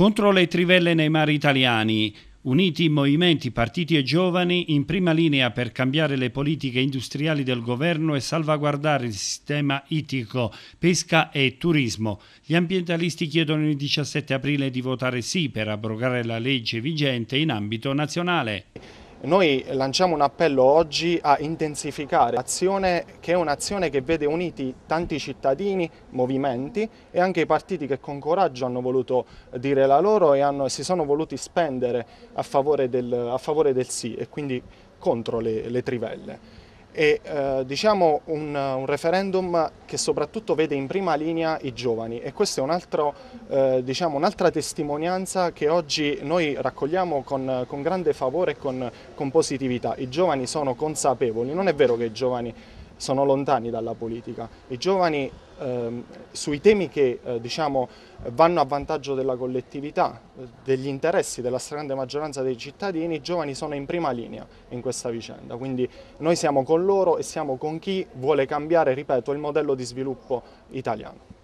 Contro le trivelle nei mari italiani, uniti in movimenti, partiti e giovani in prima linea per cambiare le politiche industriali del governo e salvaguardare il sistema ittico, pesca e turismo. Gli ambientalisti chiedono il 17 aprile di votare sì per abrogare la legge vigente in ambito nazionale. Noi lanciamo un appello oggi a intensificare l'azione che è un'azione che vede uniti tanti cittadini, movimenti e anche i partiti che con coraggio hanno voluto dire la loro e hanno, si sono voluti spendere a favore del, a favore del sì e quindi contro le, le trivelle e eh, diciamo un, un, referendum che soprattutto vede in prima linea i giovani e questa è un'altra eh, diciamo, un testimonianza che oggi noi raccogliamo con, con grande favore e con, con positività. I giovani sono consapevoli, non è vero che i giovani sono lontani dalla politica. I giovani eh, sui temi che eh, diciamo, vanno a vantaggio della collettività, eh, degli interessi della stragrande maggioranza dei cittadini, i giovani sono in prima linea in questa vicenda. Quindi noi siamo con loro e siamo con chi vuole cambiare, ripeto, il modello di sviluppo italiano.